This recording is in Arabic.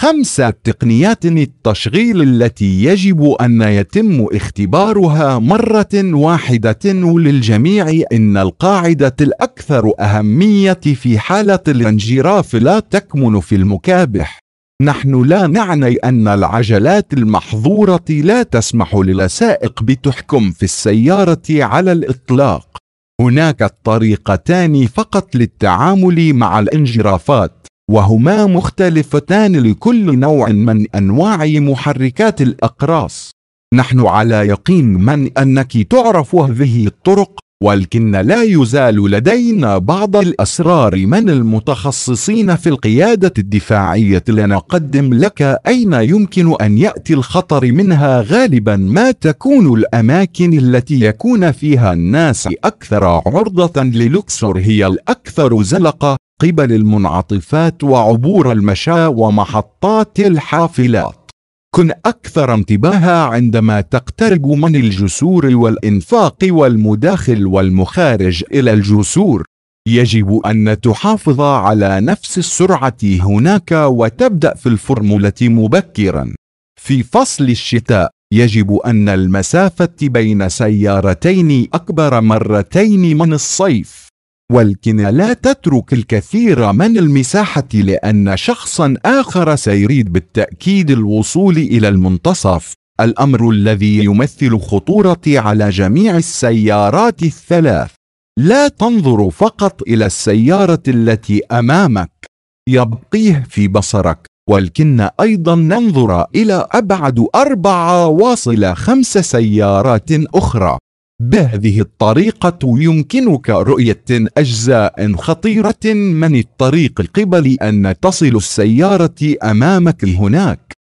خمسة تقنيات التشغيل التي يجب أن يتم اختبارها مرة واحدة للجميع إن القاعدة الأكثر أهمية في حالة الانجراف لا تكمن في المكابح نحن لا نعني أن العجلات المحظورة لا تسمح للسائق بتحكم في السيارة على الإطلاق هناك طريقتان فقط للتعامل مع الانجرافات وهما مختلفتان لكل نوع من انواع محركات الاقراص نحن على يقين من انك تعرف هذه الطرق ولكن لا يزال لدينا بعض الاسرار من المتخصصين في القياده الدفاعيه لنقدم لك اين يمكن ان ياتي الخطر منها غالبا ما تكون الاماكن التي يكون فيها الناس اكثر عرضه للكسر هي الاكثر زلقه قبل المنعطفات وعبور المشاة ومحطات الحافلات كن أكثر انتباها عندما تقترب من الجسور والإنفاق والمداخل والمخارج إلى الجسور يجب أن تحافظ على نفس السرعة هناك وتبدأ في الفورمولة مبكرا في فصل الشتاء يجب أن المسافة بين سيارتين أكبر مرتين من الصيف ولكن لا تترك الكثير من المساحة لأن شخصا آخر سيريد بالتأكيد الوصول إلى المنتصف الأمر الذي يمثل خطورتي على جميع السيارات الثلاث لا تنظر فقط إلى السيارة التي أمامك يبقيه في بصرك ولكن أيضا ننظر إلى أبعد أربعة واصل خمس سيارات أخرى بهذه الطريقة يمكنك رؤية أجزاء خطيرة من الطريق قبل أن تصل السيارة أمامك هناك